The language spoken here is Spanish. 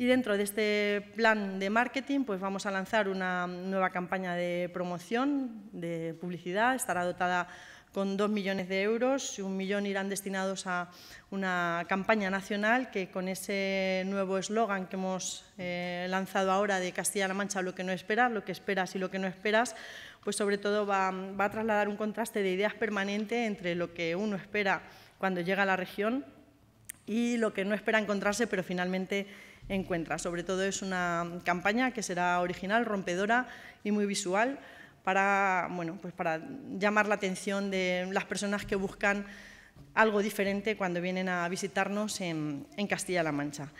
Y dentro de este plan de marketing, pues vamos a lanzar una nueva campaña de promoción, de publicidad, estará dotada con dos millones de euros un millón irán destinados a una campaña nacional que con ese nuevo eslogan que hemos eh, lanzado ahora de Castilla-La Mancha, lo que no esperas, lo que esperas y lo que no esperas, pues sobre todo va, va a trasladar un contraste de ideas permanente entre lo que uno espera cuando llega a la región y lo que no espera encontrarse, pero finalmente encuentra. Sobre todo es una campaña que será original, rompedora y muy visual para, bueno, pues para llamar la atención de las personas que buscan algo diferente cuando vienen a visitarnos en, en Castilla-La Mancha.